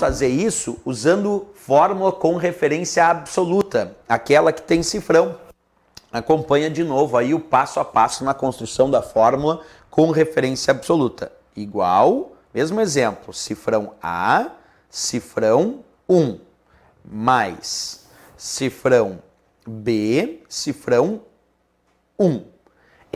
fazer isso usando fórmula com referência absoluta, aquela que tem cifrão. Acompanha de novo aí o passo a passo na construção da fórmula com referência absoluta. Igual, mesmo exemplo, cifrão A, cifrão 1, mais cifrão B, cifrão 1.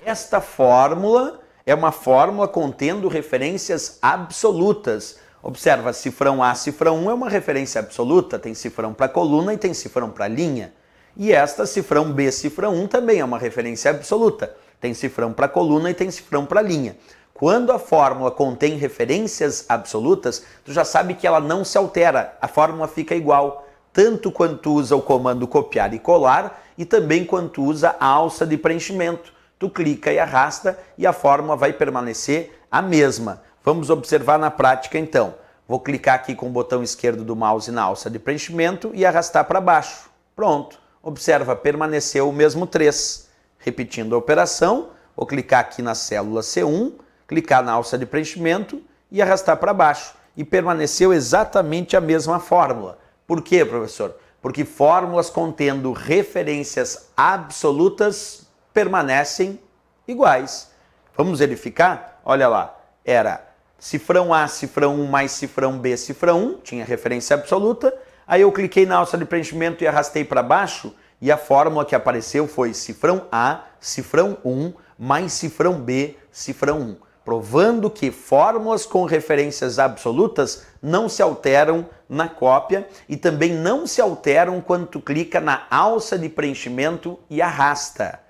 Esta fórmula é uma fórmula contendo referências absolutas Observa, cifrão A, cifrão 1 é uma referência absoluta, tem cifrão para coluna e tem cifrão para linha. E esta cifrão B, cifrão 1 também é uma referência absoluta, tem cifrão para coluna e tem cifrão para linha. Quando a fórmula contém referências absolutas, tu já sabe que ela não se altera, a fórmula fica igual, tanto quanto usa o comando copiar e colar e também quanto usa a alça de preenchimento. Tu clica e arrasta e a fórmula vai permanecer a mesma. Vamos observar na prática então. Vou clicar aqui com o botão esquerdo do mouse na alça de preenchimento e arrastar para baixo. Pronto. Observa, permaneceu o mesmo 3. Repetindo a operação, vou clicar aqui na célula C1, clicar na alça de preenchimento e arrastar para baixo. E permaneceu exatamente a mesma fórmula. Por quê, professor? Porque fórmulas contendo referências absolutas permanecem iguais. Vamos verificar? Olha lá, era cifrão A, cifrão 1, mais cifrão B, cifrão 1, tinha referência absoluta. Aí eu cliquei na alça de preenchimento e arrastei para baixo e a fórmula que apareceu foi cifrão A, cifrão 1, mais cifrão B, cifrão 1. Provando que fórmulas com referências absolutas não se alteram na cópia e também não se alteram quando tu clica na alça de preenchimento e arrasta.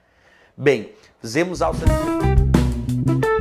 Bem, fizemos alça de preenchimento.